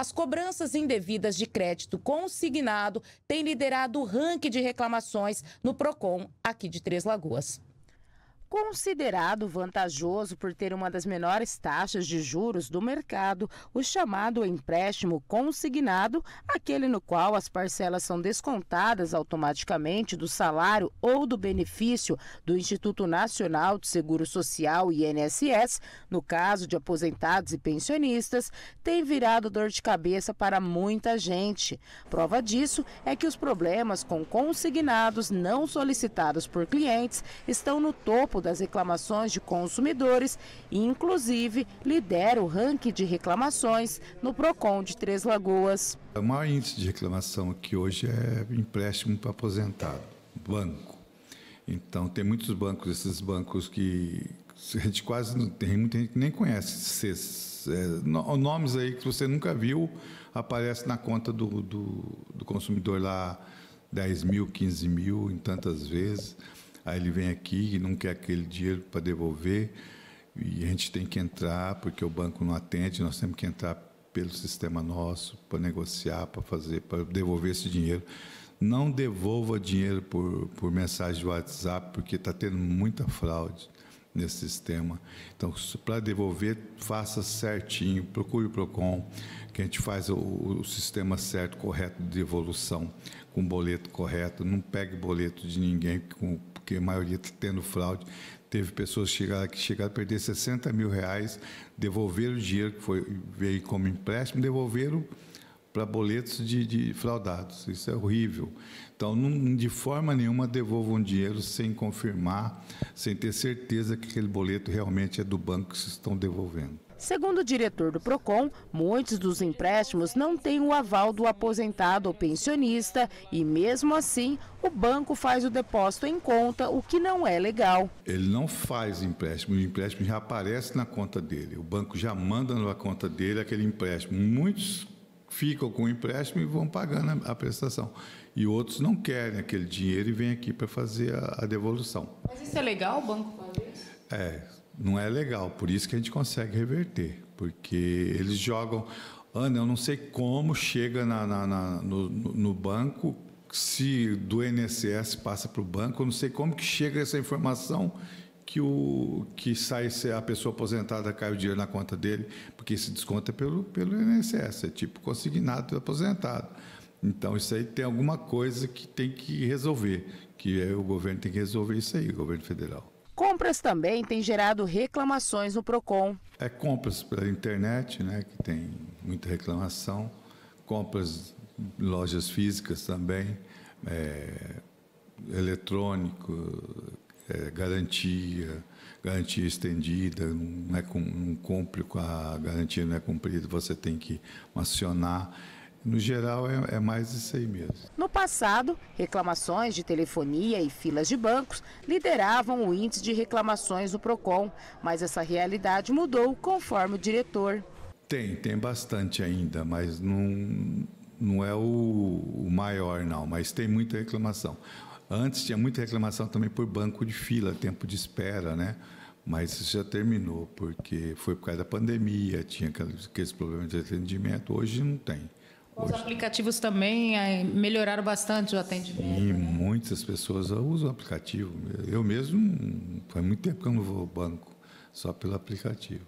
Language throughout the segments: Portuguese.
As cobranças indevidas de crédito consignado têm liderado o ranking de reclamações no PROCON aqui de Três Lagoas considerado vantajoso por ter uma das menores taxas de juros do mercado, o chamado empréstimo consignado, aquele no qual as parcelas são descontadas automaticamente do salário ou do benefício do Instituto Nacional de Seguro Social INSS, no caso de aposentados e pensionistas, tem virado dor de cabeça para muita gente. Prova disso é que os problemas com consignados não solicitados por clientes estão no topo topo das reclamações de consumidores e, inclusive, lidera o ranking de reclamações no PROCON de Três Lagoas. O maior índice de reclamação aqui hoje é empréstimo para aposentado, banco. Então, tem muitos bancos, esses bancos que a gente quase não tem, muita gente que nem conhece esses, é, nomes aí que você nunca viu, aparece na conta do, do, do consumidor lá 10 mil, 15 mil, em tantas vezes. Aí ele vem aqui e não quer aquele dinheiro para devolver e a gente tem que entrar porque o banco não atende, nós temos que entrar pelo sistema nosso para negociar, para fazer, para devolver esse dinheiro. Não devolva dinheiro por, por mensagem de WhatsApp, porque está tendo muita fraude nesse sistema. Então, para devolver, faça certinho, procure o PROCON, que a gente faz o, o, sistema certo, correto de devolução, com boleto correto, não pegue boleto de ninguém, com, porque a maioria está tendo fraude. Teve pessoas que chegaram, que chegaram a perder 60 mil reais, devolveram o dinheiro que foi, veio como empréstimo, devolveram para boletos de, de, fraudados. Isso é horrível. Então, não, de forma nenhuma devolvam um dinheiro sem confirmar, sem ter certeza que aquele boleto realmente é do banco que se estão devolvendo. Segundo o diretor do PROCON, muitos dos empréstimos não têm o aval do aposentado ou pensionista e, mesmo assim, o banco faz o depósito em conta, o que não é legal. Ele não faz empréstimo, o empréstimo já aparece na conta dele. O banco já manda na conta dele aquele empréstimo. Muitos ficam com o empréstimo e vão pagando a, prestação. E outros não querem aquele dinheiro e vêm aqui para fazer a, a, devolução. Mas isso é legal, o banco fazer isso? É, não é legal. Por isso que a gente consegue reverter. Porque eles jogam. Ana, eu não sei como chega na, na, na no, no banco se do INSS passa para o banco, eu não sei como que chega essa informação que, o, que sai a pessoa aposentada cai o dinheiro na conta dele, porque esse desconto é pelo, pelo INSS, é tipo consignado aposentado. Então, isso aí tem alguma coisa que tem que resolver, que é, o governo tem que resolver isso aí, o governo federal. Compras também tem gerado reclamações no PROCON. É compras pela internet, né, que tem muita reclamação, compras em lojas físicas também, é, eletrônico, é, garantia, garantia estendida, não, é, não cumpre com a garantia, não é cumprida, você tem que acionar. No geral, é, é, mais isso aí mesmo. No passado, reclamações de telefonia e filas de bancos lideravam o índice de reclamações do PROCON, mas essa realidade mudou conforme o diretor. Tem, tem bastante ainda, mas não, não é o, o maior, não, mas tem muita reclamação. Antes tinha muita reclamação também por banco de fila, tempo de espera, né? Mas isso já terminou, porque foi por causa da pandemia, tinha aqueles problemas de atendimento. Hoje não tem. Os aplicativos também é, melhoraram bastante o atendimento. Sim, né? muitas pessoas usam aplicativo. Eu mesmo, faz muito tempo que eu não vou ao banco, só pelo aplicativo.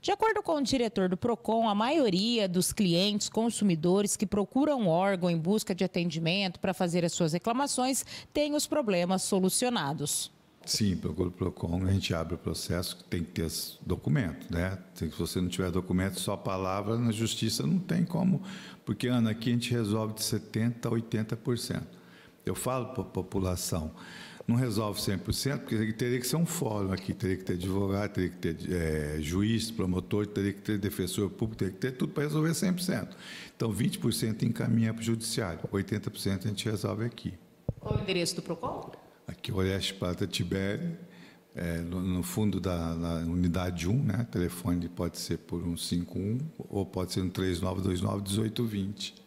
De acordo com o diretor do PROCON, a maioria dos clientes consumidores que procuram órgão em busca de atendimento para fazer as suas reclamações tem os problemas solucionados. Sim, procura o PROCON, a gente abre o processo, tem que ter documento, né? Se você não tiver documento, só palavra, na justiça não tem como. Porque, Ana, aqui a gente resolve de 70% a 80%. Eu falo para a população. Não resolve 100%, porque teria que ser um fórum aqui, teria que ter advogado, teria que ter é, juiz, promotor, teria que ter defensor público, teria que ter tudo para resolver 100%. Então, 20% encaminha para o judiciário, 80% a gente resolve aqui. Qual o endereço do PROCON? Aqui, Oeste Prata Tibério, é, no, no, fundo da, unidade 1, né? O telefone pode ser por 151 ou pode ser no 3929 1820.